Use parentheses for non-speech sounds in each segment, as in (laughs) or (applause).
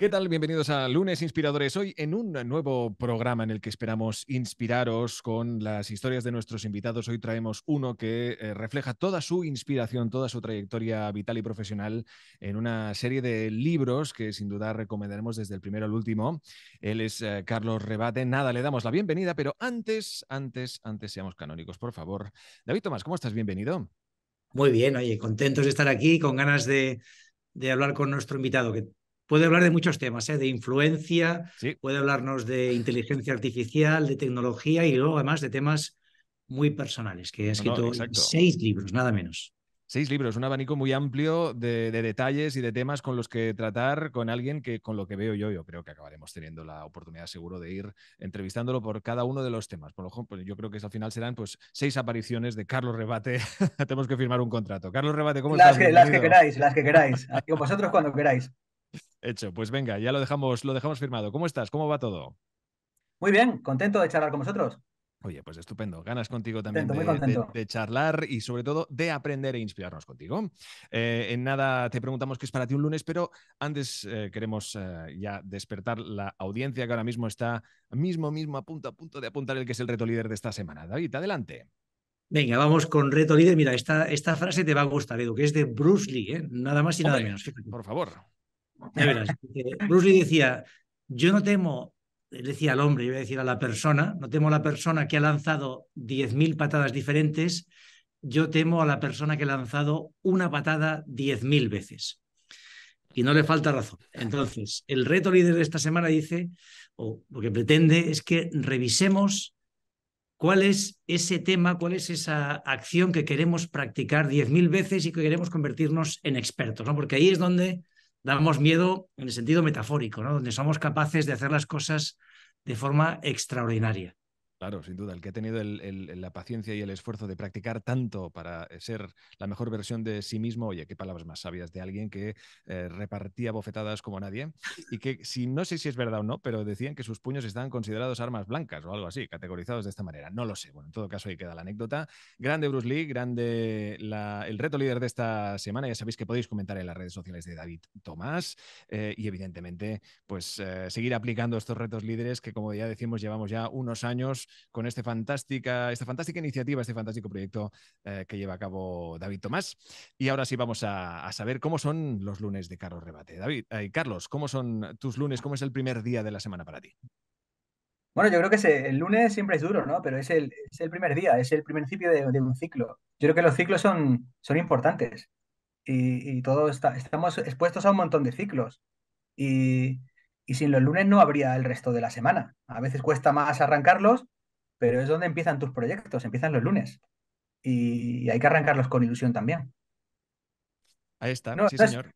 ¿Qué tal? Bienvenidos a Lunes Inspiradores. Hoy en un nuevo programa en el que esperamos inspiraros con las historias de nuestros invitados. Hoy traemos uno que eh, refleja toda su inspiración, toda su trayectoria vital y profesional en una serie de libros que sin duda recomendaremos desde el primero al último. Él es eh, Carlos Rebate. Nada, le damos la bienvenida, pero antes, antes, antes seamos canónicos, por favor. David Tomás, ¿cómo estás? Bienvenido. Muy bien, oye, contentos de estar aquí, con ganas de, de hablar con nuestro invitado, que puede hablar de muchos temas, ¿eh? de influencia, puede hablarnos de inteligencia artificial, de tecnología y luego además de temas muy personales, que ha escrito seis libros, nada menos. Seis libros, un abanico muy amplio de, detalles y de temas con los que tratar con alguien que con lo que veo yo, yo creo que acabaremos teniendo la oportunidad seguro de ir entrevistándolo por cada uno de los temas. Por lo mejor, pues yo creo que al final serán pues seis apariciones de Carlos Rebate. (laughs) Tenemos que firmar un contrato. Carlos Rebate, ¿cómo las estás? las que queráis, las que queráis. vosotros cuando queráis. Hecho, pues venga, ya lo dejamos, lo dejamos firmado. ¿Cómo estás? ¿Cómo va todo? Muy bien, contento de charlar con vosotros. Oye, pues estupendo. Ganas contigo también de, charlar y sobre todo de aprender e inspirarnos contigo. Eh, en nada te preguntamos qué es para ti un lunes, pero antes eh, queremos eh, ya despertar la audiencia que ahora mismo está mismo, mismo a punto, a punto de apuntar el que es el reto líder de esta semana. David, adelante. Venga, vamos con reto líder. Mira, esta, frase te va a gustar, Edu, que es de Bruce Lee, nada más y nada menos. Por favor. Ya Bruce Lee decía, yo no temo, él decía al hombre, yo voy a decir a la persona, no temo a la persona que ha lanzado 10.000 patadas diferentes, yo temo a la persona que ha lanzado una patada 10.000 veces. Y no le falta razón. Entonces, el reto líder de esta semana dice, o lo que pretende es que revisemos cuál es ese tema, cuál es esa acción que queremos practicar 10.000 veces y que queremos convertirnos en expertos, ¿no? Porque ahí es donde damos miedo en el sentido metafórico, donde somos capaces de hacer las cosas de forma extraordinaria. Claro, sin duda. El que ha tenido la paciencia y el esfuerzo de practicar tanto para eh, ser la mejor versión de sí mismo, oye, qué palabras más sabias de alguien que eh, repartía bofetadas como nadie y que, si no sé si es verdad o no, pero decían que sus puños estaban considerados armas blancas o algo así, categorizados de esta manera. No lo sé. Bueno, en todo caso ahí queda la anécdota. Grande Bruce Lee, grande el reto líder de esta semana. Ya sabéis que podéis comentar en las redes sociales de David Tomás eh, y evidentemente, pues seguir aplicando estos retos líderes que, como ya decimos, llevamos ya unos años con este fantástica, esta fantástica iniciativa, este fantástico proyecto eh, que lleva a cabo David Tomás. Y ahora sí vamos a, saber cómo son los lunes de Carlos Rebate. David, eh, Carlos, ¿cómo son tus lunes? ¿Cómo es el primer día de la semana para ti? Bueno, yo creo que el lunes siempre es duro, ¿no? Pero es el, es el primer día, es el principio de, un ciclo. Yo creo que los ciclos son, son importantes y, todos estamos expuestos a un montón de ciclos. Y, y sin los lunes no habría el resto de la semana. A veces cuesta más arrancarlos, pero es donde empiezan tus proyectos, empiezan los lunes. Y, hay que arrancarlos con ilusión también. Ahí está, no, sí, señor.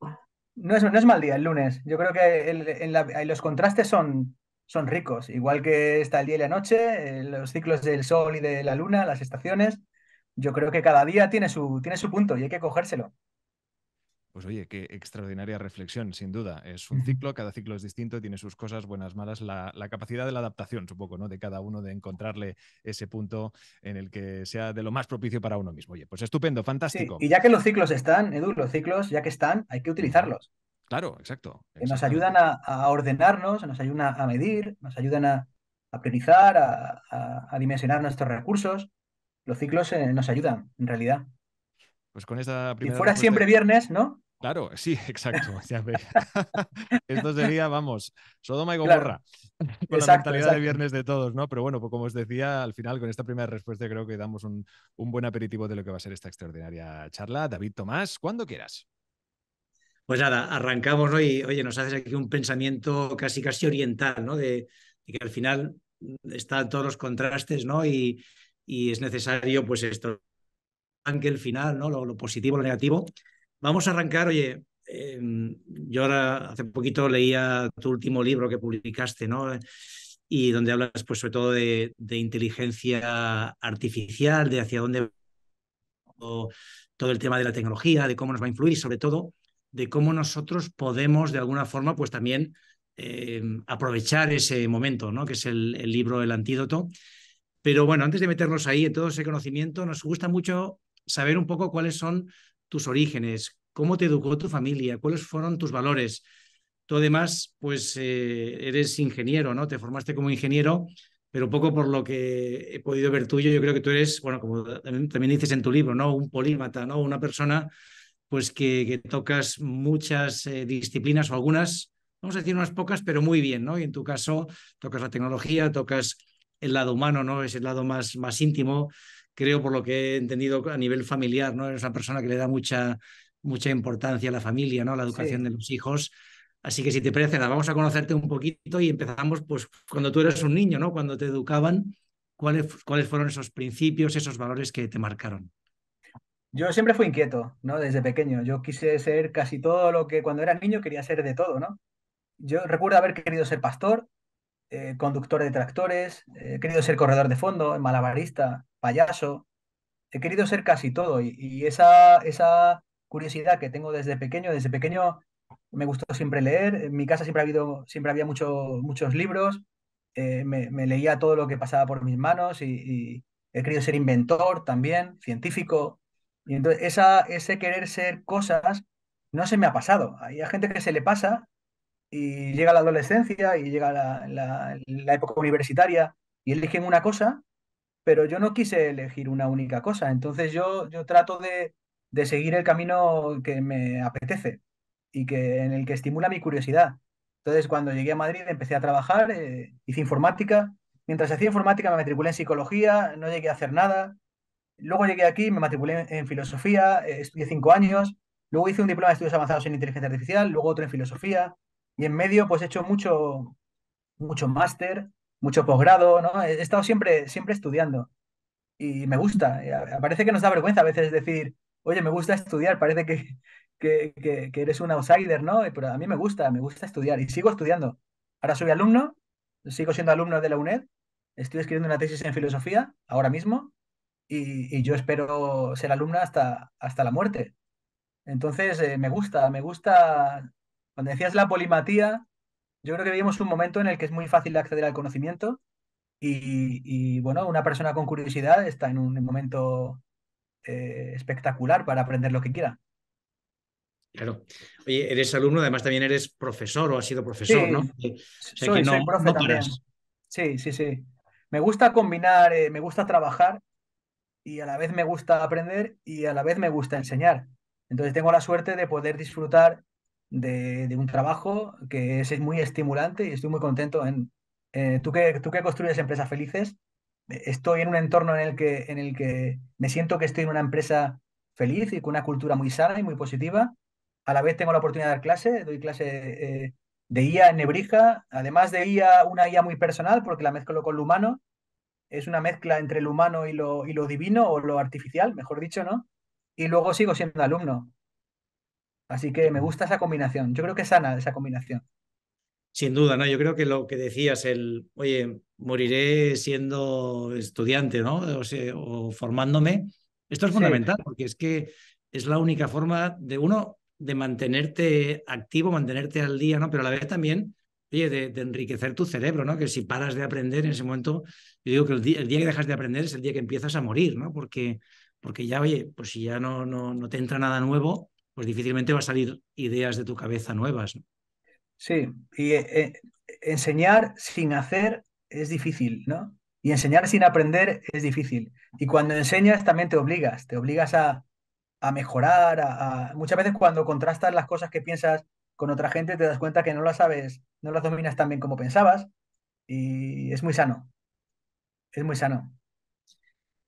no, es, mal día el lunes. Yo creo que los contrastes son, son ricos, igual que está el día y la noche, eh, los ciclos del sol y de la luna, las estaciones. Yo creo que cada día tiene su, tiene su punto y hay que cogérselo. Pues oye, qué extraordinaria reflexión, sin duda. Es un ciclo, cada ciclo es distinto, tiene sus cosas buenas, malas, la, capacidad de la adaptación, supongo, ¿no? De cada uno, de encontrarle ese punto en el que sea de lo más propicio para uno mismo. Oye, pues estupendo, fantástico. y ya que los ciclos están, Edu, los ciclos, ya que están, hay que utilizarlos. Claro, exacto. Eh, nos ayudan a, ordenarnos, nos ayudan a medir, nos ayudan a, a priorizar, a, dimensionar nuestros recursos. Los ciclos eh, nos ayudan, en realidad. Pues con esta primera. Y fuera siempre viernes, ¿no? Claro, sí, (laughs) exacto. (laughs) (laughs) Esto sería, vamos, Sodoma y Gomorra, con la mentalidad de viernes de todos, ¿no? Pero bueno, pues como os decía, al final con esta primera respuesta creo que damos un, buen aperitivo de lo que va a ser esta extraordinaria charla. David Tomás, cuando quieras. Pues nada, arrancamos, ¿no? oye, nos haces aquí un pensamiento casi, casi oriental, ¿no? De, que al final están todos los contrastes, ¿no? Y, es necesario, pues esto, aunque el final, ¿no? lo positivo, lo negativo Vamos a arrancar, oye, em, yo ahora hace poquito leía tu último libro que publicaste, ¿no? Y donde hablas, pues, sobre todo de, inteligencia artificial, de hacia dónde va todo el tema de la tecnología, de cómo nos va a influir y sobre todo de cómo nosotros podemos de alguna forma pues también em, aprovechar ese momento, ¿no? que es el, el, libro El Antídoto. Pero bueno, antes de meternos ahí en todo ese conocimiento, nos gusta mucho saber un poco cuáles son tus orígenes, cómo te educó tu familia, cuáles fueron tus valores. Tú además, pues eh, eres ingeniero, ¿no? Te formaste como ingeniero, pero poco por lo que he podido ver tuyo, yo creo que tú eres, bueno, como también dices en tu libro, ¿no? Un polímata, ¿no? Una persona pues que, tocas muchas eh, disciplinas o algunas, vamos a decir unas pocas, pero muy bien, ¿no? Y en tu caso tocas la tecnología, tocas el lado humano, ¿no? Es el lado más, más íntimo, creo, por lo que he entendido a nivel familiar, ¿no? Eres una persona que le da mucha, mucha importancia a la familia, ¿no? A la educación de los hijos. Así que si te parece, vamos a conocerte un poquito y empezamos pues cuando tú eras un niño, ¿no? Cuando te educaban, ¿cuáles, cuáles fueron esos principios, esos valores que te marcaron? Yo siempre fui inquieto, ¿no? Desde pequeño. Yo quise ser casi todo lo que cuando era niño quería ser de todo, ¿no? Yo recuerdo haber querido ser pastor, eh, conductor de tractores, eh, querido ser corredor de fondo, malabarista, payaso. He querido ser casi todo y, esa, esa curiosidad que tengo desde pequeño, desde pequeño me gustó siempre leer. En mi casa siempre, ha habido, siempre había muchos libros. Eh, me, leía todo lo que pasaba por mis manos y, he querido ser inventor también, científico. Y entonces esa, ese querer ser cosas no se me ha pasado. Hay gente que se le pasa y llega la adolescencia y llega la, la época universitaria y eligen una cosa pero yo no quise elegir una única cosa. Entonces yo, yo trato de, de seguir el camino que me apetece y que, en el que estimula mi curiosidad. Entonces cuando llegué a Madrid empecé a trabajar, eh, hice informática. Mientras hacía informática me matriculé en psicología, no llegué a hacer nada. Luego llegué aquí, me matriculé en, filosofía, eh, estudié cinco años. Luego hice un diploma de estudios avanzados en inteligencia artificial, luego otro en filosofía. Y en medio, pues he hecho mucho, mucho máster, mucho posgrado, ¿no? He estado siempre, siempre estudiando y me gusta. Eh, parece que nos da vergüenza a veces decir, oye, me gusta estudiar, parece que, (laughs) que, que, eres un outsider, ¿no? Eh, pero a mí me gusta, me gusta estudiar y sigo estudiando. Ahora soy alumno, sigo siendo alumno de la UNED, estoy escribiendo una tesis en filosofía ahora mismo y, yo espero ser alumna hasta, hasta la muerte. Entonces, eh, me gusta, me gusta, cuando decías la polimatía, yo creo que vivimos un momento en el que es muy fácil acceder al conocimiento y, bueno, una persona con curiosidad está en un momento eh, espectacular para aprender lo que quiera. Claro. Oye, eres alumno, además también eres profesor o has sido profesor, eh, ¿no? soy, también. Sí, sí, sí. Me gusta combinar, eh, me gusta trabajar y a la vez me gusta aprender y a la vez me gusta enseñar. Entonces tengo la suerte de poder disfrutar de, un trabajo que es, muy estimulante y estoy muy contento. En, eh, tú, que, tú que construyes empresas felices, eh, estoy en un entorno en el, que, en el que me siento que estoy en una empresa feliz y con una cultura muy sana y muy positiva. A la vez tengo la oportunidad de dar clase, doy clase eh, de IA en Nebrija, además de IA, una IA muy personal porque la mezclo con lo humano. Es una mezcla entre lo humano y lo, y lo divino o lo artificial, mejor dicho, ¿no? Y luego sigo siendo alumno. Así que me gusta esa combinación. Yo creo que es sana esa combinación. Sin duda, ¿no? Yo creo que lo que decías, el, oye, moriré siendo estudiante, ¿no? O, sea, o formándome. Esto es fundamental, porque es que es la única forma de uno de mantenerte activo, mantenerte al día, ¿no? Pero a la vez también, oye, de, enriquecer tu cerebro, ¿no? Que si paras de aprender en ese momento, yo digo que el día, que dejas de aprender es el día que empiezas a morir, ¿no? Porque, porque ya, oye, pues si ya no, no, no te entra nada nuevo, pues difícilmente va a salir ideas de tu cabeza nuevas. Sí, y eh, eh, enseñar sin hacer es difícil, ¿no? Y enseñar sin aprender es difícil. Y cuando enseñas también te obligas, te obligas a, a mejorar. Muchas veces cuando contrastas las cosas que piensas con otra gente te das cuenta que no las sabes, no las dominas tan bien como pensabas y es muy sano. Es muy sano.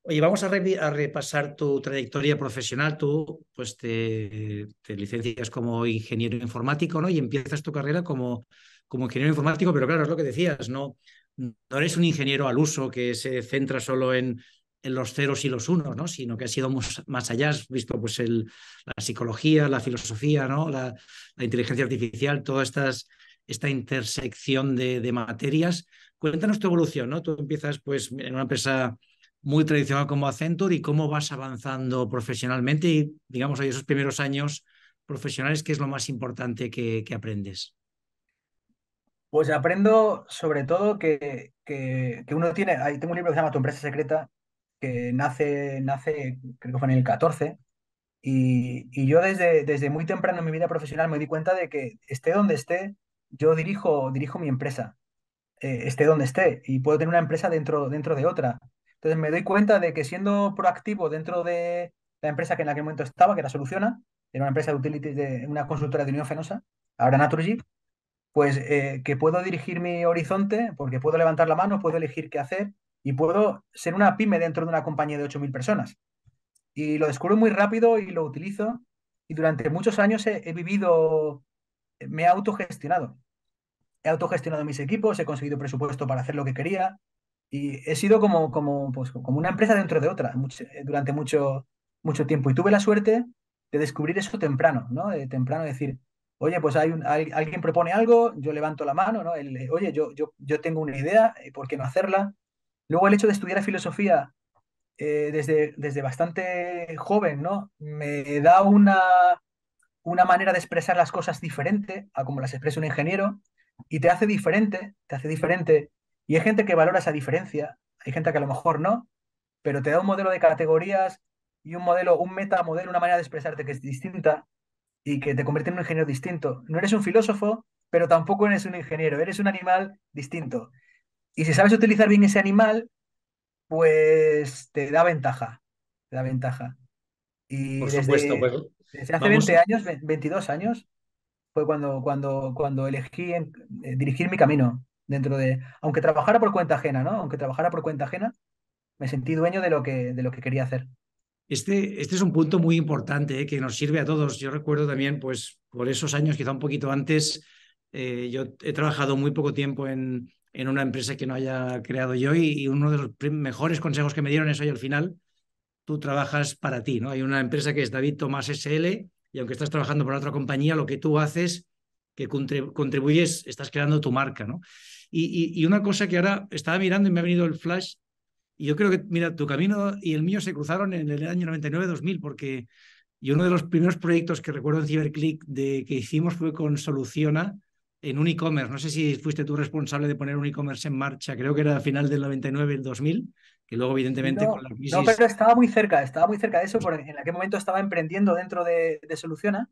Oye, vamos a, repasar tu trayectoria profesional. Tú, pues, te, licencias como ingeniero informático, ¿no? Y empiezas tu carrera como, como ingeniero informático, pero claro, es lo que decías, no, no eres un ingeniero al uso que se centra solo en, en los ceros y los unos, ¿no? Sino que has ido más allá, has visto pues el, la psicología, la filosofía, ¿no? La, inteligencia artificial, toda esta intersección de, materias. Cuéntanos tu evolución, ¿no? Tú empiezas pues en una empresa muy tradicional como Accenture y cómo vas avanzando profesionalmente y, digamos, hay esos primeros años profesionales, ¿qué es lo más importante que, aprendes? Pues aprendo sobre todo que, que, uno tiene, ahí tengo un libro que se llama Tu empresa secreta, que nace, nace creo que fue en el 14, y, yo desde, desde muy temprano en mi vida profesional me di cuenta de que esté donde esté, yo dirijo, dirijo mi empresa, eh, esté donde esté, y puedo tener una empresa dentro, dentro de otra. Entonces me doy cuenta de que siendo proactivo dentro de la empresa que en aquel momento estaba, que era Soluciona, era una empresa de utilities de una consultora de Unión Fenosa, ahora Naturgy, pues eh, que puedo dirigir mi horizonte porque puedo levantar la mano, puedo elegir qué hacer y puedo ser una pyme dentro de una compañía de 8.000 personas. Y lo descubro muy rápido y lo utilizo y durante muchos años he, he vivido, me he autogestionado. He autogestionado mis equipos, he conseguido presupuesto para hacer lo que quería, y he sido como, como, pues, como una empresa dentro de otra eh, durante mucho, mucho tiempo. Y tuve la suerte de descubrir eso temprano, ¿no? De temprano decir, oye, pues hay, alguien propone algo, yo levanto la mano, ¿no? oye, yo, yo, tengo una idea, eh, ¿por qué no hacerla? Luego el hecho de estudiar filosofía eh, desde, desde bastante joven, ¿no? Me da una, una manera de expresar las cosas diferente a como las expresa un ingeniero y te hace diferente, te hace diferente y hay gente que valora esa diferencia, hay gente que a lo mejor no, pero te da un modelo de categorías y un modelo, un metamodelo, una manera de expresarte que es distinta y que te convierte en un ingeniero distinto. No eres un filósofo, pero tampoco eres un ingeniero, eres un animal distinto. Y si sabes utilizar bien ese animal, pues te da ventaja, te da ventaja. Y Por supuesto, pues, desde hace 20 años, 22 años, fue cuando, cuando, cuando elegí eh, dirigir mi camino dentro de, aunque trabajara por cuenta ajena, ¿no? Aunque trabajara por cuenta ajena, me sentí dueño de lo que, de lo que quería hacer. Este, este es un punto muy importante ¿eh? que nos sirve a todos. Yo recuerdo también, pues, por esos años, quizá un poquito antes, eh, yo he trabajado muy poco tiempo en, en, una empresa que no haya creado yo y, uno de los mejores consejos que me dieron es hoy al final, tú trabajas para ti, ¿no? Hay una empresa que es David Tomás SL y aunque estás trabajando por otra compañía, lo que tú haces, que contribuyes, estás creando tu marca, ¿no? Y, y, una cosa que ahora estaba mirando y me ha venido el flash, y yo creo que, mira, tu camino y el mío se cruzaron en el año 99-2000, porque y uno de los primeros proyectos que recuerdo en CiberClick de, que hicimos fue con Soluciona en un e-commerce. No sé si fuiste tú responsable de poner un e-commerce en marcha, creo que era a final del 99, 2000, que luego evidentemente con la crisis... No, pero estaba muy cerca, estaba muy cerca de eso, porque en aquel momento estaba emprendiendo dentro de, de Soluciona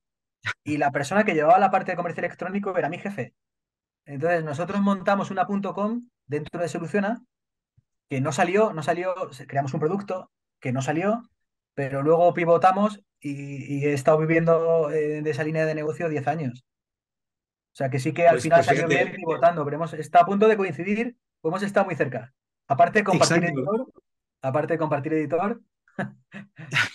y la persona que llevaba la parte de comercio electrónico era mi jefe. Entonces, nosotros montamos una .com dentro de Soluciona que no salió, no salió, creamos un producto que no salió, pero luego pivotamos y, he estado viviendo eh, de esa línea de negocio 10 años. O sea que sí que al pues final pues salió bien pivotando, pero está a punto de coincidir, pues hemos estado muy cerca. Aparte de compartir editor, aparte de compartir editor. (laughs)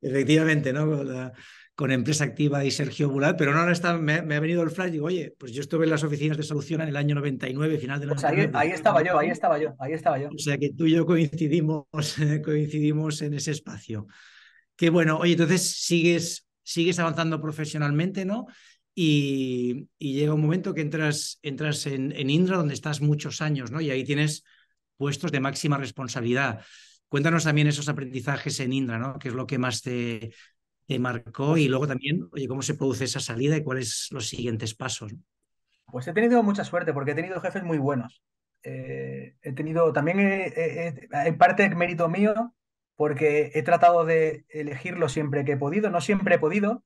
Efectivamente, ¿no? con Empresa Activa y Sergio Bulat, pero no, ahora me, ha venido el flash, digo, oye, pues yo estuve en las oficinas de Solución en el año 99, final de pues año ahí, ahí estaba yo, ahí estaba yo, ahí estaba yo. O sea que tú y yo coincidimos, (laughs) coincidimos en ese espacio. Que bueno, oye, entonces sigues, sigues avanzando profesionalmente, ¿no? Y, llega un momento que entras, entras en, en Indra, donde estás muchos años, ¿no? Y ahí tienes puestos de máxima responsabilidad. Cuéntanos también esos aprendizajes en Indra, ¿no? ¿Qué es lo que más te, marcó y luego también, oye, cómo se produce esa salida y cuáles los siguientes pasos. Pues he tenido mucha suerte porque he tenido jefes muy buenos. Eh, he tenido también, en parte, mérito mío, porque he tratado de elegirlo siempre que he podido. No siempre he podido,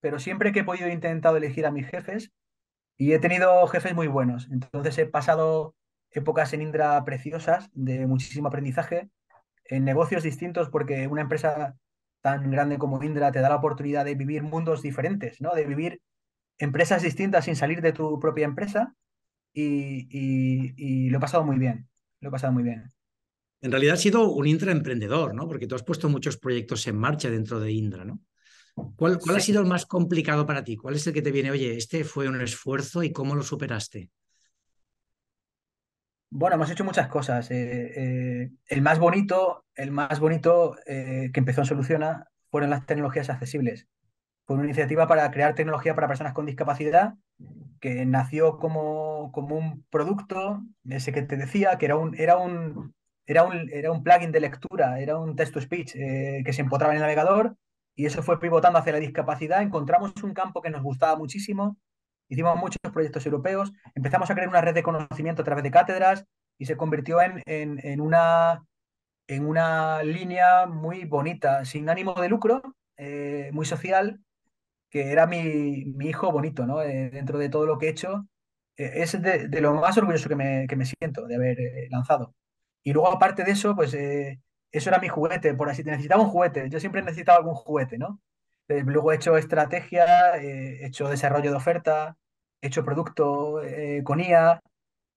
pero siempre que he podido he intentado elegir a mis jefes y he tenido jefes muy buenos. Entonces he pasado épocas en Indra preciosas de muchísimo aprendizaje en negocios distintos porque una empresa tan grande como Indra te da la oportunidad de vivir mundos diferentes, ¿no? De vivir empresas distintas sin salir de tu propia empresa y, lo he pasado muy bien, lo he pasado muy bien. En realidad ha sido un intraemprendedor, ¿no? Porque tú has puesto muchos proyectos en marcha dentro de Indra, ¿no? ¿Cuál, ha sido el más complicado para ti? ¿Cuál es el que te viene, oye, este fue un esfuerzo y cómo lo superaste? Bueno, hemos hecho muchas cosas. Eh, eh, el más bonito, el más bonito eh, que empezó en Soluciona fueron las tecnologías accesibles. Fue una iniciativa para crear tecnología para personas con discapacidad que nació como, un producto, ese que te decía, que era un, era un, era un, era un plugin de lectura, era un text-to-speech que se empotraba en el navegador y eso fue pivotando hacia la discapacidad. Encontramos un campo que nos gustaba muchísimo, Hicimos muchos proyectos europeos, empezamos a crear una red de conocimiento a través de cátedras y se convirtió en, en, una, en una línea muy bonita, sin ánimo de lucro, eh, muy social, que era mi, mi hijo bonito, ¿no? Eh, dentro de todo lo que he hecho, eh, es de, lo más orgulloso que me, que me siento de haber lanzado. Y luego, aparte de eso, pues eso era mi juguete, por así, necesitaba un juguete, yo siempre necesitado algún juguete, ¿no? Eh, luego he hecho estrategia, eh, he hecho desarrollo de oferta, he hecho producto eh, con IA,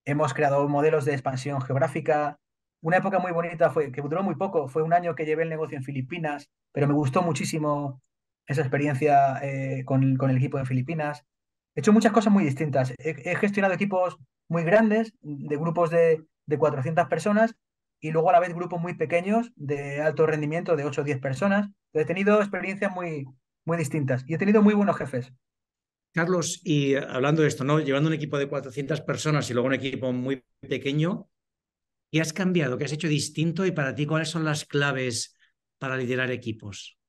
hemos creado modelos de expansión geográfica. Una época muy bonita fue que duró muy poco, fue un año que llevé el negocio en Filipinas, pero me gustó muchísimo esa experiencia con, el equipo de Filipinas. He hecho muchas cosas muy distintas. He, gestionado equipos muy grandes, de grupos de, de, 400 personas, y luego a la vez grupos muy pequeños de alto rendimiento de 8 o 10 personas. he tenido experiencias muy, muy distintas y he tenido muy buenos jefes. Carlos, y eh, hablando de esto, ¿no? llevando un equipo de 400 personas y luego un equipo muy pequeño, ¿qué has cambiado? ¿Qué has hecho distinto? Y para ti, ¿cuáles son las claves para liderar equipos?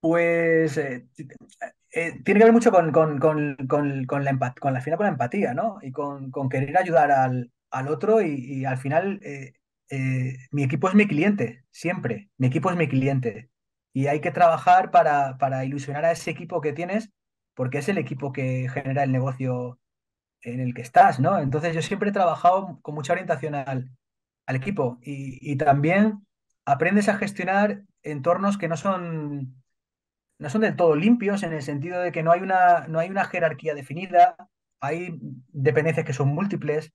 Pues eh, eh, tiene que ver mucho con, con, con la, con la final con la empatía, ¿no? Y con, querer ayudar al, al otro y, al final eh, eh, mi equipo es mi cliente, siempre. Mi equipo es mi cliente. Y hay que trabajar para, para ilusionar a ese equipo que tienes porque es el equipo que genera el negocio en el que estás, ¿no? Entonces yo siempre he trabajado con mucha orientación al, equipo y, y, también aprendes a gestionar entornos que no son, no son del todo limpios en el sentido de que no hay, una, no hay una jerarquía definida, hay dependencias que son múltiples,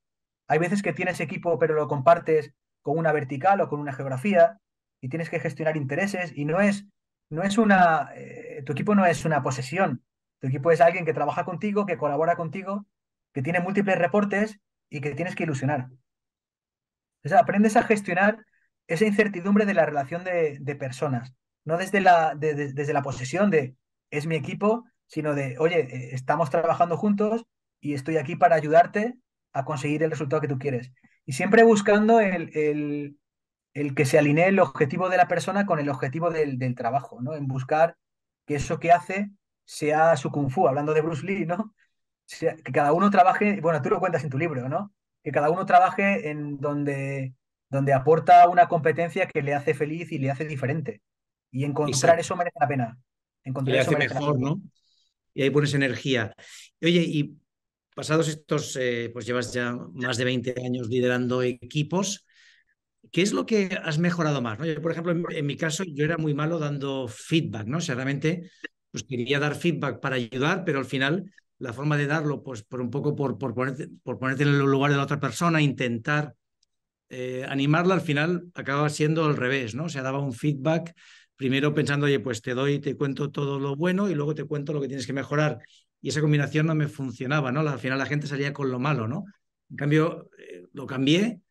hay veces que tienes equipo pero lo compartes con una vertical o con una geografía y tienes que gestionar intereses y no es, no es una, eh, tu equipo no es una posesión, tu equipo es alguien que trabaja contigo, que colabora contigo, que tiene múltiples reportes y que tienes que ilusionar. O aprendes a gestionar esa incertidumbre de la relación de, personas, no desde la, desde la posesión de es mi equipo, sino de, oye, eh, estamos trabajando juntos y estoy aquí para ayudarte a conseguir el resultado que tú quieres. Y siempre buscando el, el, que se alinee el objetivo de la persona con el objetivo del, trabajo, ¿no? En buscar que eso que hace sea su kung fu, hablando de Bruce Lee, ¿no? que cada uno trabaje, bueno, tú lo cuentas en tu libro, ¿no? Que cada uno trabaje en donde, donde aporta una competencia que le hace feliz y le hace diferente. Y encontrar eso merece la pena. Encontrar eso hace mejor, ¿no? Y ahí pones energía. Oye, y Pasados estos, eh, pues llevas ya más de 20 años liderando equipos. ¿Qué es lo que has mejorado más? por ejemplo, en, mi caso, yo era muy malo dando feedback, ¿no? O sea, realmente pues, quería dar feedback para ayudar, pero al final la forma de darlo, pues por un poco por, por, ponerte, por ponerte en el lugar de la otra persona, intentar eh, animarla, al final acababa siendo al revés, ¿no? O sea, daba un feedback primero pensando, oye, pues te doy, te cuento todo lo bueno y luego te cuento lo que tienes que mejorar y esa combinación no me funcionaba, ¿no? Al final la gente salía con lo malo, ¿no? En cambio, eh, lo cambié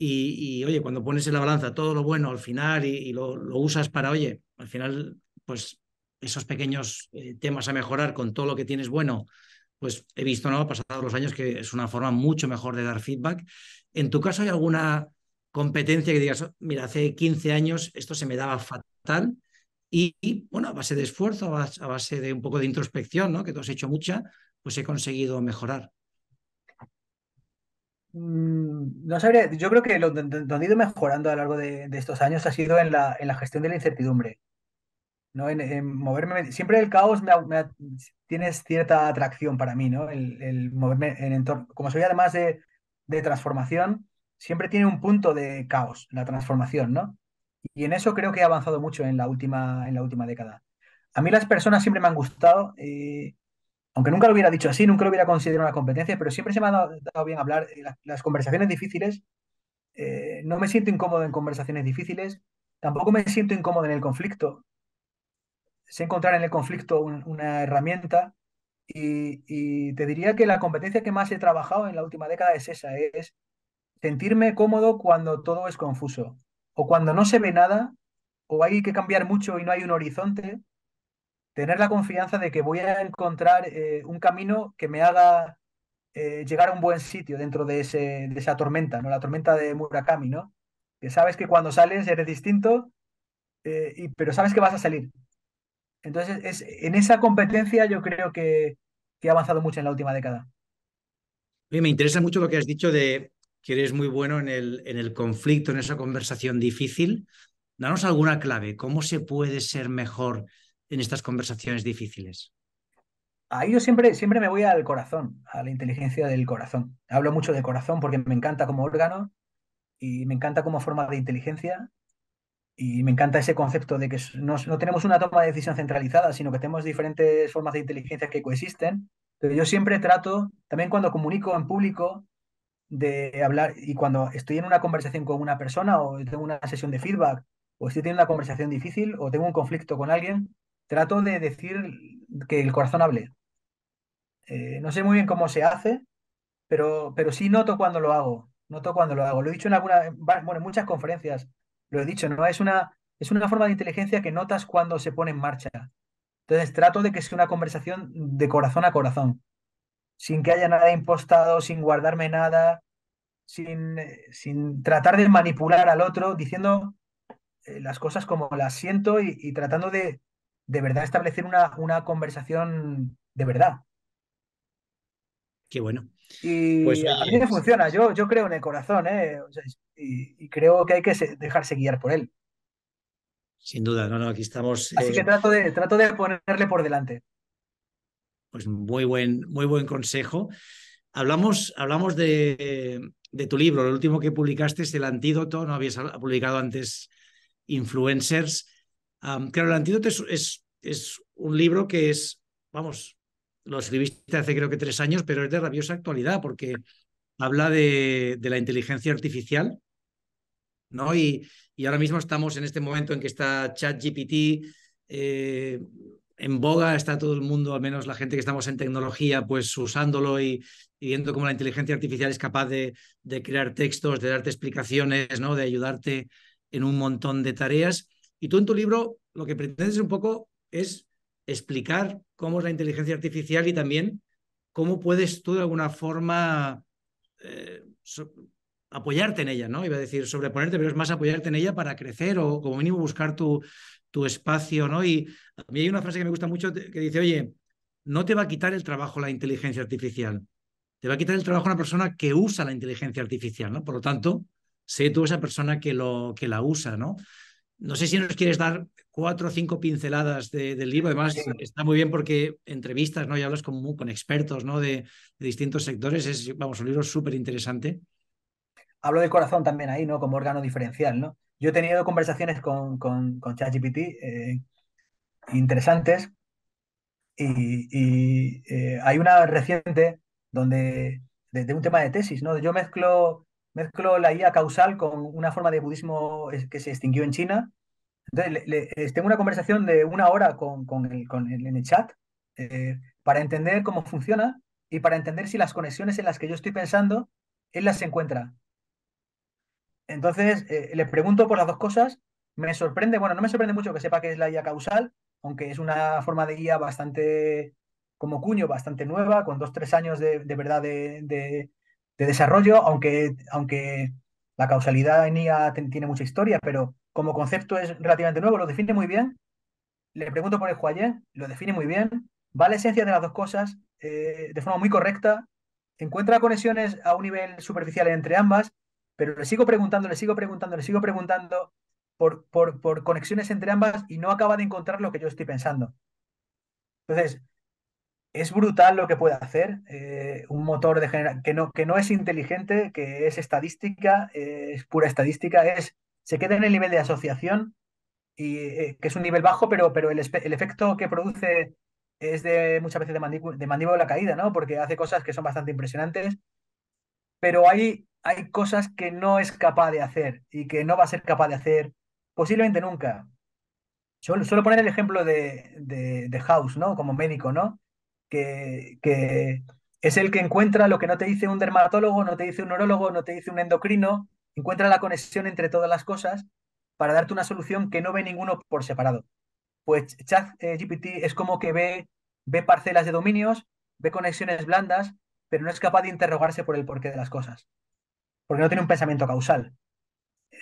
y, oye, cuando pones en la balanza todo lo bueno al final y, lo, usas para, oye, al final, pues esos pequeños eh, temas a mejorar con todo lo que tienes bueno, pues he visto, ¿no? Pasados los años que es una forma mucho mejor de dar feedback. ¿En tu caso hay alguna competencia que digas, oh, mira, hace 15 años esto se me daba fatal y, bueno, a base de esfuerzo, a, base de un poco de introspección, ¿no? que tú has hecho mucha, pues he conseguido mejorar. Mm, no sabría, yo creo que lo donde he ido mejorando a lo largo de, estos años ha sido en la, en la gestión de la incertidumbre. ¿no? En, moverme, siempre el caos me, tiene cierta atracción para mí, ¿no? El, moverme en entorno. Como soy además de, de transformación, siempre tiene un punto de caos la transformación, ¿no? Y en eso creo que he avanzado mucho en la última, en la última década. A mí las personas siempre me han gustado, eh, aunque nunca lo hubiera dicho así, nunca lo hubiera considerado una competencia, pero siempre se me ha dado, bien hablar. Eh, las, conversaciones difíciles, eh, no me siento incómodo en conversaciones difíciles, tampoco me siento incómodo en el conflicto. Sé encontrar en el conflicto una herramienta y, te diría que la competencia que más he trabajado en la última década es esa, es sentirme cómodo cuando todo es confuso o cuando no se ve nada, o hay que cambiar mucho y no hay un horizonte, tener la confianza de que voy a encontrar eh, un camino que me haga eh, llegar a un buen sitio dentro de, ese, esa tormenta, ¿no? La tormenta de Murakami, ¿no? Que sabes que cuando sales eres distinto, eh, y, pero sabes que vas a salir. Entonces, es, en esa competencia yo creo que, que ha avanzado mucho en la última década. me interesa mucho lo que has dicho de que eres muy bueno en el, en el conflicto, en esa conversación difícil. Danos alguna clave. ¿Cómo se puede ser mejor en estas conversaciones difíciles? Ahí yo siempre, siempre me voy al corazón, a la inteligencia del corazón. Hablo mucho de corazón porque me encanta como órgano y me encanta como forma de inteligencia y me encanta ese concepto de que no, no, tenemos una toma de decisión centralizada, sino que tenemos diferentes formas de inteligencia que coexisten. Pero yo siempre trato, también cuando comunico en público, de hablar y cuando estoy en una conversación con una persona o tengo una sesión de feedback o estoy teniendo una conversación difícil o tengo un conflicto con alguien, trato de decir que el corazón hable. Eh, no sé muy bien cómo se hace, pero, pero sí noto cuando lo hago. Noto cuando lo hago. Lo he dicho en bueno, en muchas conferencias, lo he dicho, ¿no? Es una, es una forma de inteligencia que notas cuando se pone en marcha. Entonces trato de que sea una conversación de corazón a corazón sin que haya nada impostado, sin guardarme nada, sin, eh, sin tratar de manipular al otro, diciendo eh, las cosas como las siento y, tratando de, de verdad establecer una, una, conversación de verdad. Qué bueno. Y pues, a mí me funciona, yo, yo creo en el corazón, ¿eh? y, creo que hay que dejarse guiar por él. Sin duda, no, no, aquí estamos. Así que eh, trato de, trato de ponerle por delante. Pues muy buen, muy buen consejo. Hablamos, hablamos de, tu libro, lo último que publicaste es El Antídoto, no habías publicado antes Influencers. claro, El Antídoto es, es, un libro que es, vamos, lo escribiste hace creo que tres años, pero es de rabiosa actualidad porque habla de, la inteligencia artificial, ¿no? Y, y, ahora mismo estamos en este momento en que está ChatGPT, eh, en boga, está todo el mundo, al menos la gente que estamos en tecnología, pues usándolo y, viendo cómo la inteligencia artificial es capaz de, crear textos, de darte explicaciones, ¿no? de ayudarte en un montón de tareas. Y tú en tu libro lo que pretendes un poco es explicar cómo es la inteligencia artificial y también cómo puedes tú de alguna forma eh, apoyarte en ella, ¿no? Iba a decir sobreponerte, pero es más apoyarte en ella para crecer o como mínimo buscar tu, tu espacio, ¿no? Y a mí hay una frase que me gusta mucho que dice, oye, no te va a quitar el trabajo la inteligencia artificial, te va a quitar el trabajo una persona que usa la inteligencia artificial, ¿no? Por lo tanto, sé tú esa persona que, lo, que la usa, ¿no? No sé si nos quieres dar cuatro o cinco pinceladas del libro. Además, está muy bien porque entrevistas, ¿no? Y hablas con, con expertos, ¿no? De, distintos sectores. Es, vamos, un libro súper interesante. Hablo del corazón también ahí, ¿no? Como órgano diferencial, ¿no? Yo he tenido conversaciones con, ChatGPT eh, interesantes y, eh, hay una reciente donde, de, un tema de tesis, ¿no? Yo mezclo, la IA causal con una forma de budismo que se extinguió en China. Entonces, tengo una conversación de una hora con, el, en el chat eh, para entender cómo funciona y para entender si las conexiones en las que yo estoy pensando, él las encuentra. Entonces, eh, le pregunto por las dos cosas. Me sorprende, bueno, no me sorprende mucho que sepa qué es la guía causal, aunque es una forma de guía bastante, como cuño, bastante nueva, con dos, tres años de, verdad de, desarrollo, aunque, aunque la causalidad en IA tiene mucha historia, pero como concepto es relativamente nuevo, lo define muy bien. Le pregunto por el juárez lo define muy bien, va a la esencia de las dos cosas eh, de forma muy correcta, encuentra conexiones a un nivel superficial entre ambas pero le sigo preguntando, le sigo preguntando, le sigo preguntando por, por, por conexiones entre ambas y no acaba de encontrar lo que yo estoy pensando. Entonces, es brutal lo que puede hacer eh, un motor de que no, que no es inteligente, que es estadística, eh, es pura estadística, es se queda en el nivel de asociación, y, eh, que es un nivel bajo, pero, pero el, efecto que produce es de muchas veces de, mandíbula, de mandíbula caída, ¿no? Porque hace cosas que son bastante impresionantes, pero hay hay cosas que no es capaz de hacer y que no va a ser capaz de hacer posiblemente nunca. Solo, poner el ejemplo de, de, House, ¿no? Como médico, ¿no? Que, que es el que encuentra lo que no te dice un dermatólogo, no te dice un neurólogo, no te dice un endocrino, encuentra la conexión entre todas las cosas para darte una solución que no ve ninguno por separado. Pues chat GPT es como que ve, ve parcelas de dominios, ve conexiones blandas, pero no es capaz de interrogarse por el porqué de las cosas porque no tiene un pensamiento causal.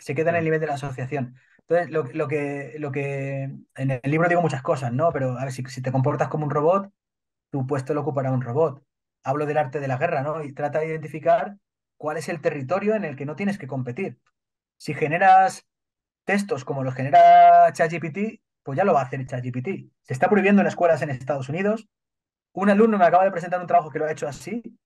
Se queda en el nivel de la asociación. Entonces, lo, que, lo que en el libro digo muchas cosas, ¿no? Pero a ver, si, te comportas como un robot, tu puesto lo ocupará un robot. Hablo del arte de la guerra, ¿no? Y trata de identificar cuál es el territorio en el que no tienes que competir. Si generas textos como los genera ChatGPT, pues ya lo va a hacer ChatGPT. Se está prohibiendo en escuelas en Estados Unidos. Un alumno me acaba de presentar un trabajo que lo ha hecho así.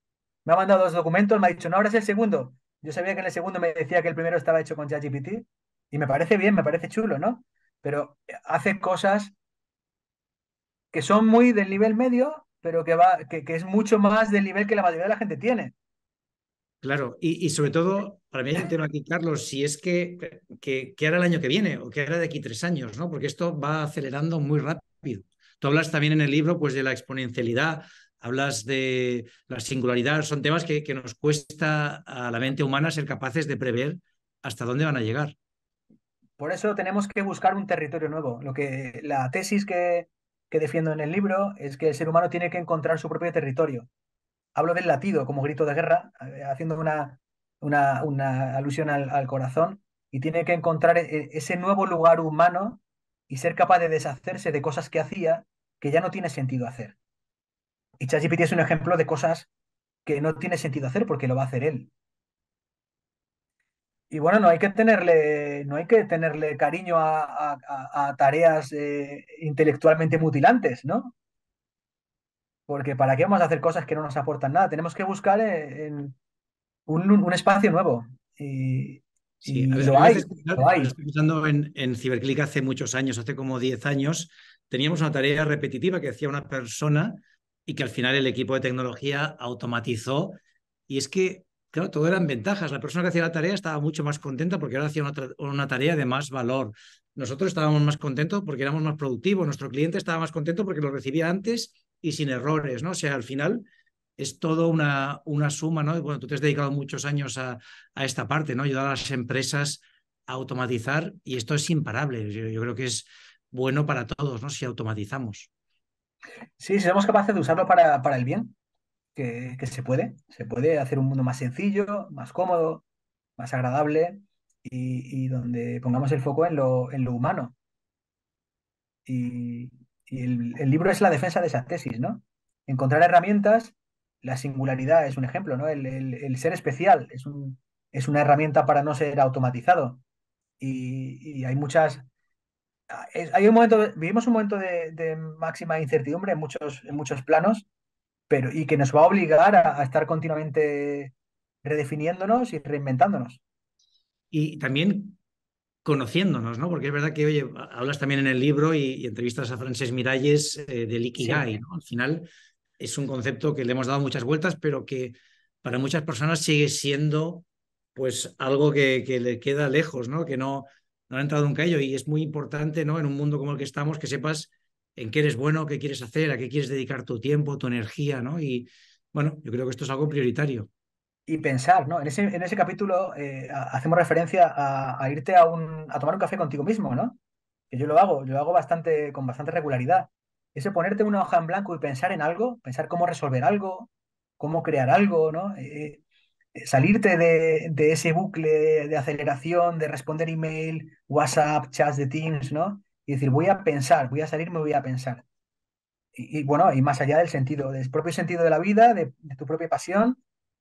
Me ha mandado dos documentos, me ha dicho, no ahora es el segundo. Yo sabía que en el segundo me decía que el primero estaba hecho con ChatGPT y me parece bien, me parece chulo, ¿no? Pero hace cosas que son muy del nivel medio, pero que, va, que, es mucho más del nivel que la mayoría de la gente tiene. Claro, y, sobre todo, para mí hay un tema aquí, Carlos, si es que, que, hará el año que viene o que hará de aquí tres años, ¿no? Porque esto va acelerando muy rápido. Tú hablas también en el libro pues, de la exponencialidad hablas de la singularidad, son temas que, nos cuesta a la mente humana ser capaces de prever hasta dónde van a llegar. Por eso tenemos que buscar un territorio nuevo. Lo que la tesis que, defiendo en el libro es que el ser humano tiene que encontrar su propio territorio. Hablo del latido como grito de guerra, eh, haciendo una, alusión al corazón, y tiene que encontrar eh, ese nuevo lugar humano y ser capaz de deshacerse de cosas que hacía que ya no tiene sentido hacer. Y ChatGPT es un ejemplo de cosas que no tiene sentido hacer porque lo va a hacer él. Y bueno, no hay que tenerle, no hay que tenerle cariño a, tareas eh, intelectualmente mutilantes, ¿no? Porque ¿para qué vamos a hacer cosas que no nos aportan nada? Tenemos que buscar eh, en un, espacio nuevo. Y, lo, hay, lo, hay, Estoy pensando en, en Ciberclick hace muchos años, hace como 10 años, teníamos una tarea repetitiva que hacía una persona y que al final el equipo de tecnología automatizó. Y es que, claro, todo eran ventajas. La persona que hacía la tarea estaba mucho más contenta porque ahora hacía una, tarea de más valor. Nosotros estábamos más contentos porque éramos más productivos. Nuestro cliente estaba más contento porque lo recibía antes y sin errores, ¿no? O sea, al final es todo una, una suma, ¿no? Bueno, tú te has dedicado muchos años a, esta parte, ¿no? Ayudar a las empresas a automatizar y esto es imparable. Yo, creo que es bueno para todos, ¿no? Si automatizamos. Sí, si somos capaces de usarlo para, el bien, que, se puede, se puede hacer un mundo más sencillo, más cómodo, más agradable y, donde pongamos el foco en lo, en lo humano. Y, el, libro es la defensa de esas tesis, ¿no? Encontrar herramientas, la singularidad es un ejemplo, ¿no? El, el, ser especial es, un, es una herramienta para no ser automatizado. Y, y hay muchas hay un momento, vivimos un momento de, máxima incertidumbre en muchos, en muchos planos, pero y que nos va a obligar a, estar continuamente redefiniéndonos y reinventándonos. Y también conociéndonos, ¿no? Porque es verdad que, oye, hablas también en el libro y, entrevistas a Frances Miralles eh, del Ikigai, Al final es un concepto que le hemos dado muchas vueltas, pero que para muchas personas sigue siendo pues algo que, que le queda lejos, ¿no? Que no, no han entrado nunca y es muy importante, ¿no? En un mundo como el que estamos, que sepas en qué eres bueno, qué quieres hacer, a qué quieres dedicar tu tiempo, tu energía, ¿no? Y bueno, yo creo que esto es algo prioritario. Y pensar, ¿no? En ese, en ese capítulo eh, hacemos referencia a, irte a, un, a tomar un café contigo mismo, ¿no? Que yo lo hago, yo lo hago bastante, con bastante regularidad. Ese ponerte una hoja en blanco y pensar en algo, pensar cómo resolver algo, cómo crear algo, ¿no? Eh, eh, salirte de, ese bucle de aceleración, de responder email, WhatsApp, chats de Teams, ¿no? Y decir, voy a pensar, voy a salir, me voy a pensar. Y, bueno, y más allá del sentido, del propio sentido de la vida, de, tu propia pasión,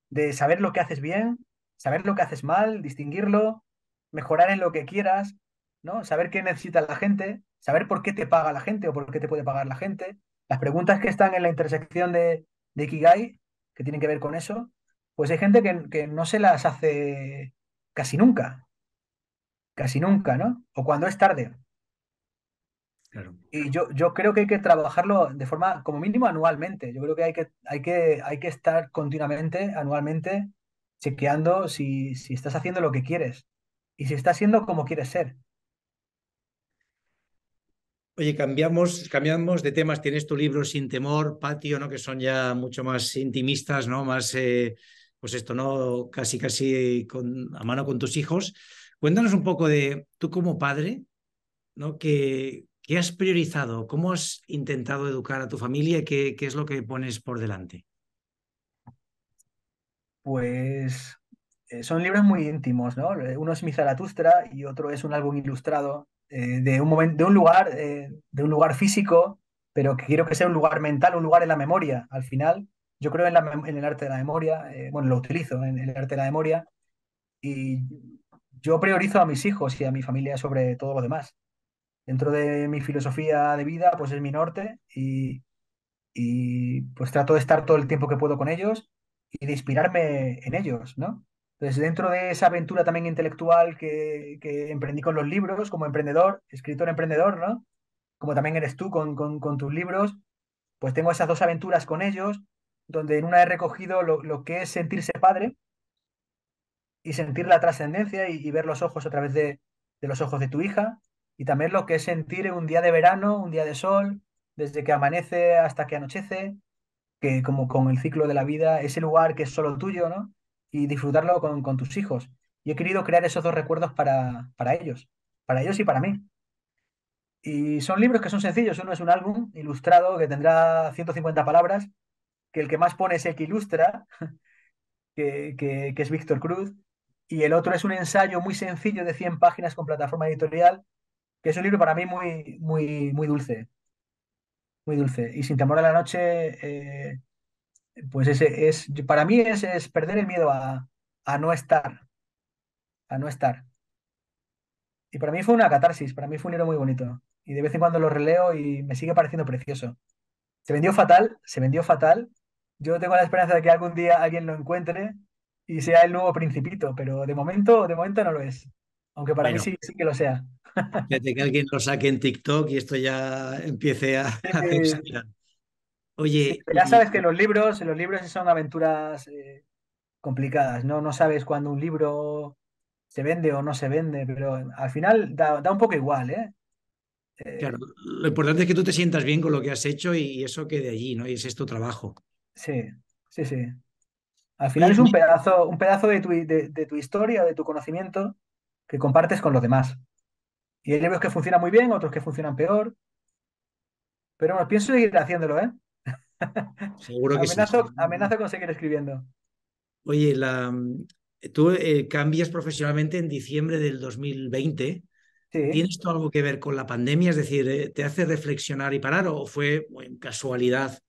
de saber lo que haces bien, saber lo que haces mal, distinguirlo, mejorar en lo que quieras, ¿no? Saber qué necesita la gente, saber por qué te paga la gente o por qué te puede pagar la gente. Las preguntas que están en la intersección de, de Ikigai, que tienen que ver con eso, pues hay gente que, no se las hace casi nunca. Casi nunca, ¿no? O cuando es tarde. Y yo, yo creo que hay que trabajarlo de forma, como mínimo, anualmente. Yo creo que hay que, hay que, hay que estar continuamente, anualmente, chequeando si, si estás haciendo lo que quieres y si estás siendo como quieres ser. Oye, cambiamos, cambiamos de temas. Tienes tu libro Sin Temor, Patio, ¿no? que son ya mucho más intimistas, ¿no? más eh, pues esto, ¿no? Casi, casi con, a mano con tus hijos. Cuéntanos un poco de tú como padre, ¿no? ¿Qué, qué has priorizado? ¿Cómo has intentado educar a tu familia? ¿Qué, qué es lo que pones por delante? Pues eh, son libros muy íntimos, ¿no? Eh, uno es Mi y otro es un álbum ilustrado eh, de, un momento, de, un lugar, de un lugar físico, pero que quiero que sea un lugar mental, un lugar en la memoria al final. Yo creo en, el arte de la memoria, eh, bueno, lo utilizo en el arte de la memoria y yo priorizo a mis hijos y a mi familia sobre todo lo demás. Dentro de mi filosofía de vida, pues es mi norte y, pues trato de estar todo el tiempo que puedo con ellos y de inspirarme en ellos, ¿no? Entonces, dentro de esa aventura también intelectual que, emprendí con los libros, como emprendedor, escritor emprendedor, ¿no? Como también eres tú con, tus libros, pues tengo esas dos aventuras con ellos donde en una he recogido lo, que es sentirse padre y sentir la trascendencia y, ver los ojos a través de, los ojos de tu hija y también lo que es sentir un día de verano, un día de sol, desde que amanece hasta que anochece, que como con el ciclo de la vida, ese lugar que es solo tuyo, ¿no? Y disfrutarlo con, tus hijos. Y he querido crear esos dos recuerdos para, para, ellos, para ellos y para mí. Y son libros que son sencillos, uno es un álbum ilustrado que tendrá 150 palabras que el que más pone es el que ilustra, (laughs) que, es Víctor Cruz, y el otro es un ensayo muy sencillo de 100 páginas con plataforma editorial, que es un libro para mí muy, muy, muy dulce, muy dulce. Y Sin temor a la noche, eh, pues ese es, para mí es, es perder el miedo a, a no estar, a no estar. Y para mí fue una catarsis, para mí fue un libro muy bonito. Y de vez en cuando lo releo y me sigue pareciendo precioso. Se vendió fatal, se vendió fatal, yo tengo la esperanza de que algún día alguien lo encuentre y sea el nuevo principito, pero de momento, de momento no lo es. Aunque para mí sí, que lo sea. que alguien lo saque en TikTok y esto ya empiece a, Oye. ya sabes que los libros, los libros son aventuras eh, complicadas, ¿no? No sabes cuándo un libro se vende o no se vende, pero al final da, un poco igual, ¿eh? ¿eh? Claro, lo importante es que tú te sientas bien con lo que has hecho y eso quede allí, ¿no? Y es esto trabajo. Sí, sí, sí. Al final es un pedazo, un pedazo de tu, de, tu historia, de tu conocimiento que compartes con los demás. Y hay libros que funcionan muy bien, otros que funcionan peor. Pero bueno, pienso seguir haciéndolo, ¿eh? (laughs) Seguro que sí. Amenazo con seguir escribiendo. Oye, mm, tú eh, cambias profesionalmente en diciembre del 2020. ¿Tienes algo que ver con la pandemia? Es decir, eh, ¿te hace reflexionar y parar o fue en casualidad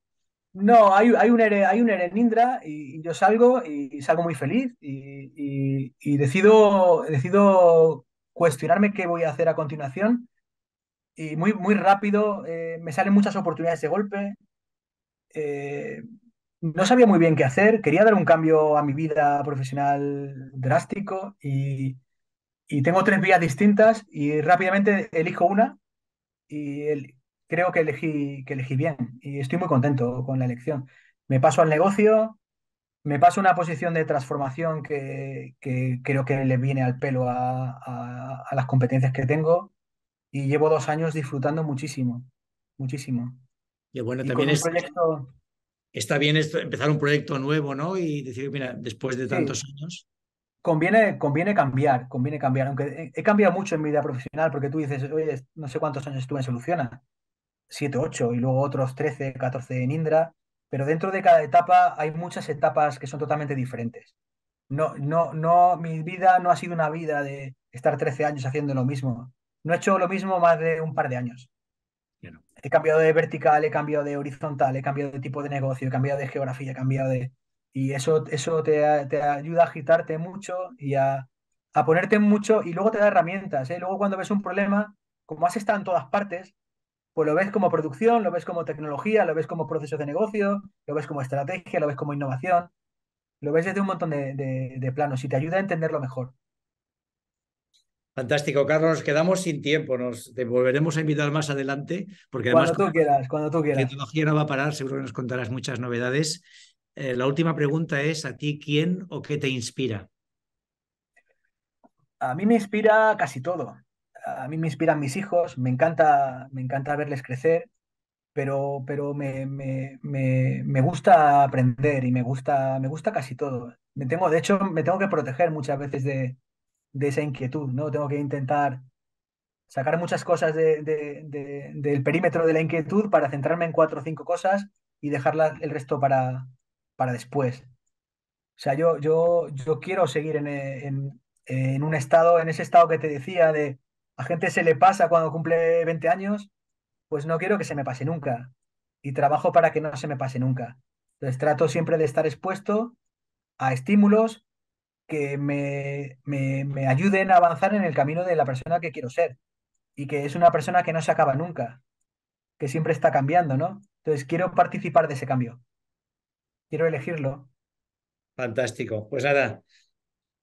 no, hay, hay, un, hay un Erenindra y, yo salgo y, salgo muy feliz y, decido, decido cuestionarme qué voy a hacer a continuación y muy, muy rápido eh, me salen muchas oportunidades de golpe. Eh, no sabía muy bien qué hacer, quería dar un cambio a mi vida profesional drástico y, tengo tres vías distintas y rápidamente elijo una y creo que elegí, que elegí bien y estoy muy contento con la elección. Me paso al negocio, me paso a una posición de transformación que, creo que le viene al pelo a, las competencias que tengo y llevo dos años disfrutando muchísimo, muchísimo. Y bueno, también está bien empezar un proyecto nuevo, ¿no? Y decir, mira, después de tantos años. Conviene, conviene cambiar, conviene cambiar. Aunque he cambiado mucho en mi vida profesional, porque tú dices, oye, no sé cuántos años estuve en Soluciona 7, 8 y luego otros 13, 14 en Indra, pero dentro de cada etapa hay muchas etapas que son totalmente diferentes. No, no, no, mi vida no ha sido una vida de estar 13 años haciendo lo mismo. No he hecho lo mismo más de un par de años. He cambiado de vertical, he cambiado de horizontal, he cambiado de tipo de negocio, he cambiado de geografía, he cambiado de... Y eso, eso te, ayuda a agitarte mucho y a, ponerte mucho y luego te da herramientas. ¿eh? Luego cuando ves un problema, como has estado en todas partes, pues lo ves como producción, lo ves como tecnología, lo ves como proceso de negocio, lo ves como estrategia, lo ves como innovación, lo ves desde un montón de, planos y te ayuda a entenderlo mejor. Fantástico, Carlos. Nos quedamos sin tiempo. Nos volveremos a invitar más adelante. Porque cuando tú quieras, cuando tú quieras. La tecnología no va a parar, seguro que nos contarás muchas novedades. Eh, la última pregunta es: ¿a ti quién o qué te inspira? A mí me inspira casi todo a mí me inspiran mis hijos, me encanta, me encanta verles crecer, pero, pero me, me, me, me, gusta aprender y me gusta, me gusta casi todo. Me tengo, de hecho, me tengo que proteger muchas veces de, de esa inquietud, ¿no? Tengo que intentar sacar muchas cosas del perímetro de la inquietud para centrarme en cuatro o cinco cosas y dejar el resto para, para después. O sea, yo, yo, yo quiero seguir en, en un estado, en ese estado que te decía de a gente se le pasa cuando cumple 20 años, pues no quiero que se me pase nunca. Y trabajo para que no se me pase nunca. Entonces trato siempre de estar expuesto a estímulos que me, me, me ayuden a avanzar en el camino de la persona que quiero ser. Y que es una persona que no se acaba nunca, que siempre está cambiando, ¿no? Entonces quiero participar de ese cambio. Quiero elegirlo. Fantástico. Pues nada,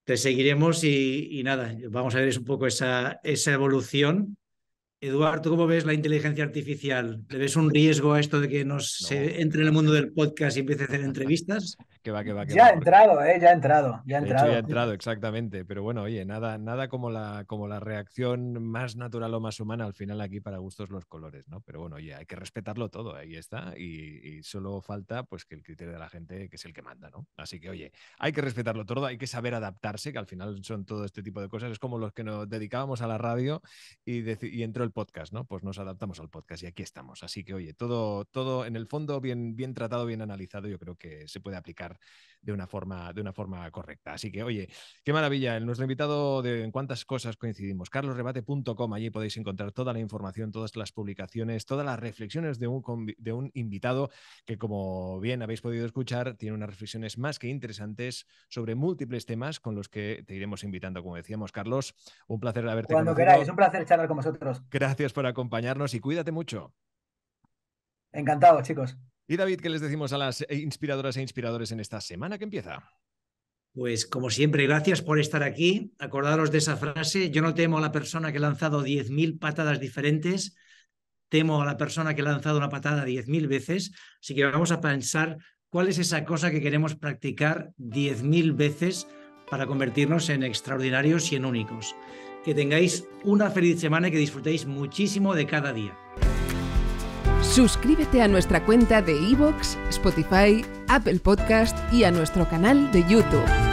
te seguiremos y, nada, vamos a ver es un poco esa, esa evolución Eduardo, ¿cómo ves la inteligencia artificial? ¿Le ves un riesgo a esto de que nos no. se entre en el mundo del podcast y empiece a hacer entrevistas? (laughs) que va, que va, que ya ha entrado, eh, ya ha entrado, ya ha entrado. ya ha entrado, exactamente. Pero bueno, oye, nada, nada como la, como la reacción más natural o más humana, al final aquí para gustos los colores, ¿no? Pero bueno, oye, hay que respetarlo todo, ahí está. Y, solo falta pues que el criterio de la gente, que es el que manda, ¿no? Así que, oye, hay que respetarlo todo, hay que saber adaptarse, que al final son todo este tipo de cosas. Es como los que nos dedicábamos a la radio y, y entró podcast, ¿no? Pues nos adaptamos al podcast y aquí estamos. Así que, oye, todo, todo en el fondo bien, bien tratado, bien analizado, yo creo que se puede aplicar de una forma, de una forma correcta. Así que, oye, qué maravilla. Nuestro invitado de en cuántas cosas coincidimos, carlosrebate.com, allí podéis encontrar toda la información, todas las publicaciones, todas las reflexiones de un, de un invitado que, como bien habéis podido escuchar, tiene unas reflexiones más que interesantes sobre múltiples temas con los que te iremos invitando, como decíamos, Carlos. Un placer haberte Cuando queráis, un placer charlar con vosotros. Gracias por acompañarnos y cuídate mucho. Encantado, chicos. Y David, ¿qué les decimos a las inspiradoras e inspiradores en esta semana que empieza? Pues como siempre, gracias por estar aquí. Acordaros de esa frase, yo no temo a la persona que ha lanzado 10.000 patadas diferentes, temo a la persona que ha lanzado una patada 10.000 veces. Así que vamos a pensar cuál es esa cosa que queremos practicar 10.000 veces para convertirnos en extraordinarios y en únicos que tengáis una feliz semana y que disfrutéis muchísimo de cada día. Suscríbete a nuestra cuenta de iVoox, Spotify, Apple Podcast y a nuestro canal de YouTube.